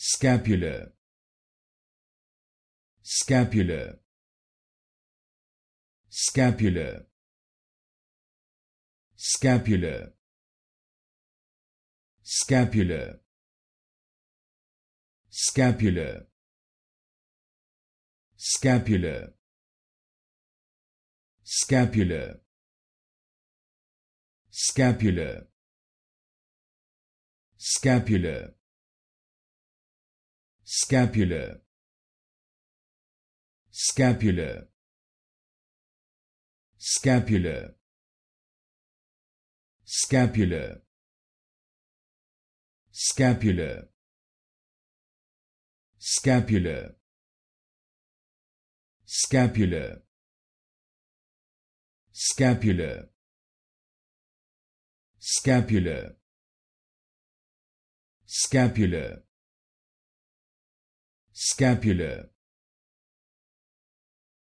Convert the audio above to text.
Scapula. Scapula. Scapula. Scapula. Scapula. Scapula. Scapula. Scapula. Scapula. scapular scapular scapular scapular scapular scapular scapular scapular scapular scapular scapular scapular